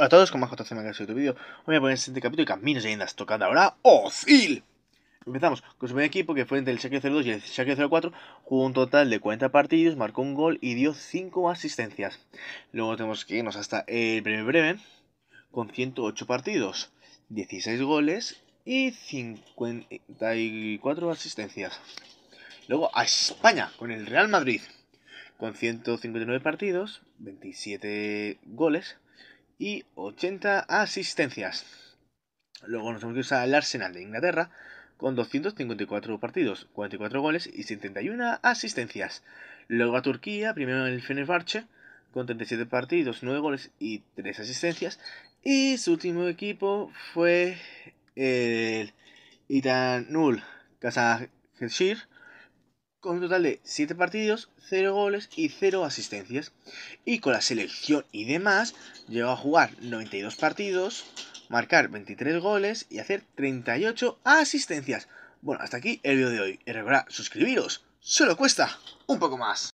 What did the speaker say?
Hola a todos, con más JC en otro este vídeo. voy a poner el siguiente capítulo de Caminos y andas tocando ahora OZIL. Empezamos con su primer equipo que fue entre el Schalke 02 y el Schalke 04, jugó un total de 40 partidos, marcó un gol y dio 5 asistencias. Luego tenemos que irnos hasta el breve breve, con 108 partidos, 16 goles y 54 asistencias. Luego a España, con el Real Madrid, con 159 partidos, 27 goles y 80 asistencias. Luego nos hemos que usar el Arsenal de Inglaterra con 254 partidos, 44 goles y 71 asistencias. Luego a Turquía, primero el Fenerbahce con 37 partidos, 9 goles y 3 asistencias. Y su último equipo fue el Itanul Casagenshir con un total de 7 partidos, 0 goles y 0 asistencias. Y con la selección y demás, llegó a jugar 92 partidos, marcar 23 goles y hacer 38 asistencias. Bueno, hasta aquí el vídeo de hoy. Y recordad, suscribiros, solo cuesta un poco más.